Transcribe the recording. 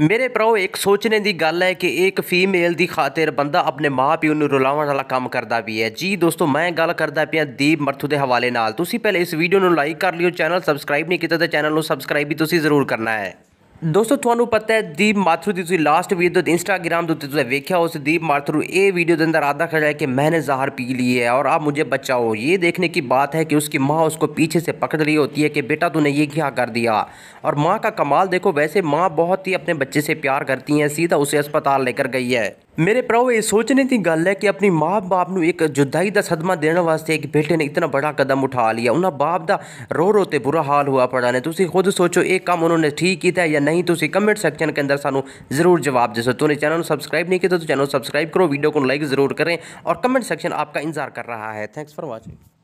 ਮੇਰੇ ਭਰਾਓ ਇੱਕ ਸੋਚਣੇ ਦੀ ਗੱਲ ਹੈ ਕਿ ਇੱਕ ਫੀਮੇਲ ਦੀ ਖਾਤਰ ਬੰਦਾ ਆਪਣੇ ਮਾਪਿਓ ਨੂੰ ਰੁਲਾਉਣ ਵਾਲਾ ਕੰਮ ਕਰਦਾ ਵੀ ਹੈ ਜੀ ਦੋਸਤੋ ਮੈਂ ਗੱਲ ਕਰਦਾ ਪਿਆ ਦੀਪ ਮਰਥੂ ਦੇ ਹਵਾਲੇ ਨਾਲ ਤੁਸੀਂ ਪਹਿਲੇ ਇਸ ਵੀਡੀਓ ਨੂੰ ਲਾਈਕ ਕਰ ਲਿਓ ਚੈਨਲ ਸਬਸਕ੍ਰਾਈਬ ਨਹੀਂ ਕੀਤਾ ਤਾਂ ਚੈਨਲ ਨੂੰ ਸਬਸਕ੍ਰਾਈਬ ਵੀ ਤੁਸੀਂ ਜ਼ਰੂਰ ਕਰਨਾ ਹੈ दोस्तों थानू पता है दीप ਮਾਥਰੂ ਦੀ ਤੁਸੀਂ ਲਾਸਟ ਵੀਡੀਓ ਤੇ ਇੰਸਟਾਗ੍ਰam ਦੇ ਉੱਤੇ ਤੁਸੀਂ ਵੇਖਿਆ ਉਸ ਦੀਪ ਮਾਥਰੂ ਇਹ अंदर आधा खड़ा है कि मैंने जहर पी ली है और आप मुझे बचाओ ये देखने की बात है कि उसकी माँ उसको पीछे से पकड़ रही होती है कि बेटा तूने ये क्या कर दिया और माँ का कमाल देखो वैसे माँ बहुत ही अपने बच्चे से प्यार करती हैं सीधा उसे अस्पताल लेकर गई है मेरे प्रभु ये सोचने की गल है कि अपनी माँ बाप को एक जुदाई का सदमा देने वास्ते एक बेटे ने इतना बड़ा कदम उठा लिया उन्होंने बाप का रो रोते बुरा हाल हुआ पड़ा ने तुम खुद सोचो एक काम उन्होंने ठीक किया या नहीं तो कमेंट सैक्शन के अंदर सूँ जरूर जवाब दसो तुमने चैनल में सबसक्राइब नहीं किया तो चैनल सबसक्राइब करो वीडियो को लाइक जरूर करें और कमेंट सैक्शन आपका इंतजार कर रहा है थैंक्स फॉर वॉचिंग